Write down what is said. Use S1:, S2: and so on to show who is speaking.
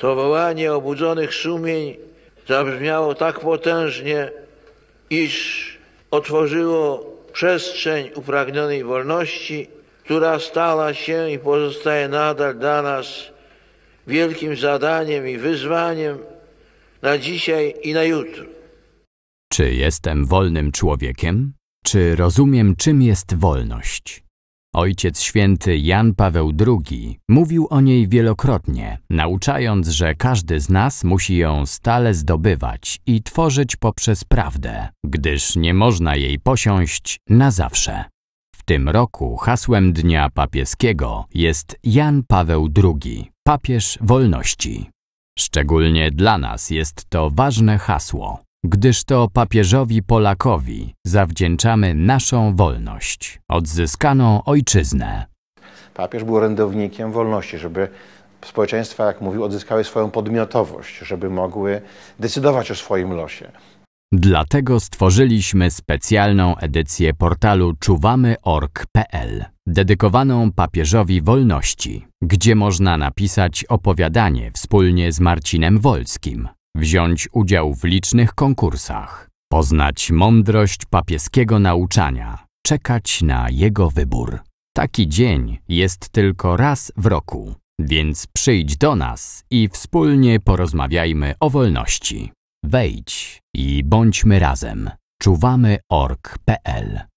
S1: To wołanie obudzonych sumień zabrzmiało tak potężnie, iż otworzyło przestrzeń upragnionej wolności, która stała się i pozostaje nadal dla nas wielkim zadaniem i wyzwaniem na dzisiaj i na jutro.
S2: Czy jestem wolnym człowiekiem? Czy rozumiem, czym jest wolność? Ojciec święty Jan Paweł II mówił o niej wielokrotnie, nauczając, że każdy z nas musi ją stale zdobywać i tworzyć poprzez prawdę, gdyż nie można jej posiąść na zawsze. W tym roku hasłem Dnia Papieskiego jest Jan Paweł II, papież wolności. Szczególnie dla nas jest to ważne hasło gdyż to papieżowi Polakowi zawdzięczamy naszą wolność, odzyskaną ojczyznę.
S3: Papież był orędownikiem wolności, żeby społeczeństwa, jak mówił, odzyskały swoją podmiotowość, żeby mogły decydować o swoim losie.
S2: Dlatego stworzyliśmy specjalną edycję portalu czuwamy.org.pl dedykowaną papieżowi wolności, gdzie można napisać opowiadanie wspólnie z Marcinem Wolskim, wziąć udział w licznych konkursach, poznać mądrość papieskiego nauczania, czekać na jego wybór. Taki dzień jest tylko raz w roku, więc przyjdź do nas i wspólnie porozmawiajmy o wolności. Wejdź i bądźmy razem. Czuwamy.org.pl